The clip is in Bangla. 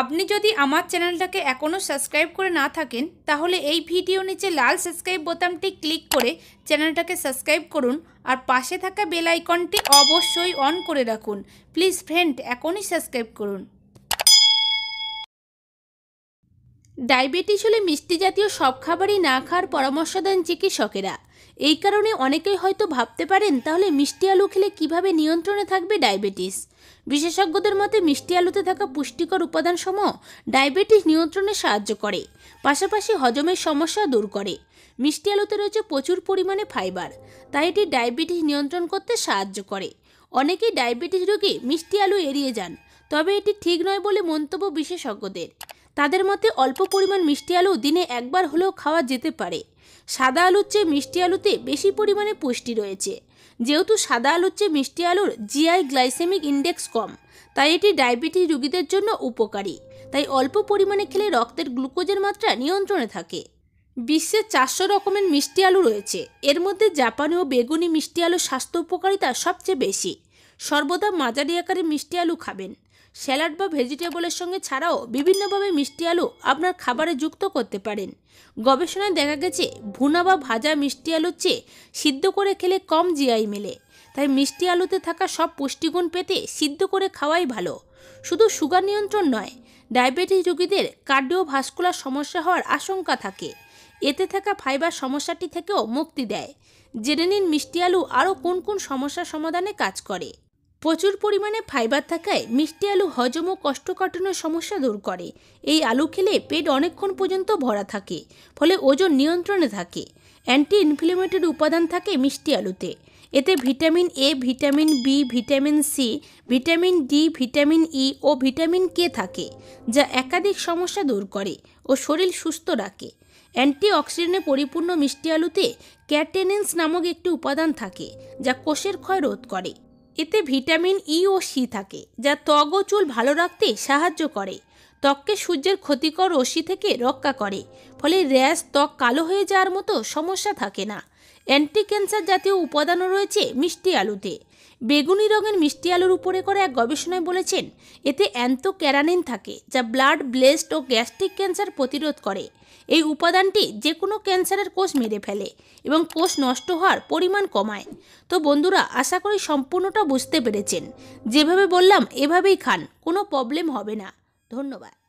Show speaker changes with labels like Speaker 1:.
Speaker 1: আপনি যদি আমার চ্যানেলটাকে এখনও সাবস্ক্রাইব করে না থাকেন তাহলে এই ভিডিও নিচে লাল সাবস্ক্রাইব বোতামটি ক্লিক করে চ্যানেলটাকে সাবস্ক্রাইব করুন আর পাশে থাকা বেল আইকনটি অবশ্যই অন করে রাখুন প্লিজ ফ্রেন্ড এখনই সাবস্ক্রাইব করুন ডায়াবেটিস হলে মিষ্টি জাতীয় সব খাবারই না খাওয়ার পরামর্শ দেন চিকিৎসকেরা এই কারণে অনেকেই হয়তো ভাবতে পারেন তাহলে মিষ্টি আলু খেলে কিভাবে নিয়ন্ত্রণে থাকবে ডায়াবেটিস বিশেষজ্ঞদের মতে মিষ্টি আলুতে থাকা পুষ্টিকর উপাদানসমূহ ডায়াবেটিস নিয়ন্ত্রণে সাহায্য করে পাশাপাশি হজমের সমস্যা দূর করে মিষ্টি আলুতে রয়েছে প্রচুর পরিমাণে ফাইবার তাই এটি ডায়াবেটিস নিয়ন্ত্রণ করতে সাহায্য করে অনেকেই ডায়াবেটিস রোগী মিষ্টি আলু এড়িয়ে যান তবে এটি ঠিক নয় বলে মন্তব্য বিশেষজ্ঞদের তাদের মতে অল্প পরিমাণ মিষ্টি আলু দিনে একবার হলেও খাওয়া যেতে পারে সাদা আলুর চেয়ে মিষ্টি আলুতে বেশি পরিমাণে পুষ্টি রয়েছে যেহেতু সাদা আলুর চেয়ে মিষ্টি আলুর জিআই গ্লাইসেমিক ইন্ডেক্স কম তাই এটি ডায়াবেটিস রোগীদের জন্য উপকারী তাই অল্প পরিমাণে খেলে রক্তের গ্লুকোজের মাত্রা নিয়ন্ত্রণে থাকে বিশ্বে চারশো রকমের মিষ্টি আলু রয়েছে এর মধ্যে জাপানি ও বেগুনি মিষ্টি আলুর স্বাস্থ্য উপকারিতা সবচেয়ে বেশি সর্বদা মাজারি আকারে মিষ্টি আলু খাবেন স্যালাড বা ভেজিটেবলের সঙ্গে ছাড়াও বিভিন্নভাবে মিষ্টি আলু আপনার খাবারে যুক্ত করতে পারেন গবেষণায় দেখা গেছে ভুনা বা ভাজা মিষ্টি আলুর চেয়ে সিদ্ধ করে খেলে কম জিআই মেলে তাই মিষ্টি আলুতে থাকা সব পুষ্টিগুণ পেতে সিদ্ধ করে খাওয়াই ভালো শুধু সুগার নিয়ন্ত্রণ নয় ডায়াবেটিস রোগীদের কার্ডিওভাস্কুলার সমস্যা হওয়ার আশঙ্কা থাকে এতে থাকা ফাইবার সমস্যাটি থেকেও মুক্তি দেয় জেনে নিন মিষ্টি আলু আরও কোন কোন সমস্যা সমাধানে কাজ করে প্রচুর পরিমাণে ফাইবার থাকায় মিষ্টি আলু হজম ও কাটানোর সমস্যা দূর করে এই আলু খেলে পেট অনেকক্ষণ পর্যন্ত ভরা থাকে ফলে ওজন নিয়ন্ত্রণে থাকে অ্যান্টি ইনফ্লেমেটরি উপাদান থাকে মিষ্টি আলুতে এতে vitamin A vitamin B vitamin C vitamin D vitamin E e ও ভিটামিন কে থাকে যা একাধিক সমস্যা দূর করে ও শরীর সুস্থ রাখে অ্যান্টিঅক্সিডেন্টে পরিপূর্ণ মিষ্টি আলুতে ক্যাটেনেন্স নামক একটি উপাদান থাকে যা কোষের ক্ষয় রোধ করে এতে ভিটামিন ই e ও সি থাকে যা ত্বক ও চুল ভালো রাখতে সাহায্য করে ত্বককে সূর্যের ক্ষতিকর রশ্মি থেকে রক্ষা করে ফলে র্যাশ ত্বক কালো হয়ে যাওয়ার মতো সমস্যা থাকে না অ্যান্টি ক্যান্সার জাতীয় উপাদানও রয়েছে মিষ্টি আলুতে বেগুনি রঙের মিষ্টি আলুর উপরে করে এক গবেষণায় বলেছেন এতে অ্যান্তো ক্যারানিন থাকে যা ব্লাড ব্লেস্ট ও গ্যাস্ট্রিক ক্যান্সার প্রতিরোধ করে এই উপাদানটি যে কোনো ক্যান্সারের কোষ মেরে ফেলে এবং কোষ নষ্ট হওয়ার পরিমাণ কমায় তো বন্ধুরা আশা করি সম্পূর্ণটা বুঝতে পেরেছেন যেভাবে বললাম এভাবেই খান কোনো প্রবলেম হবে না ধন্যবাদ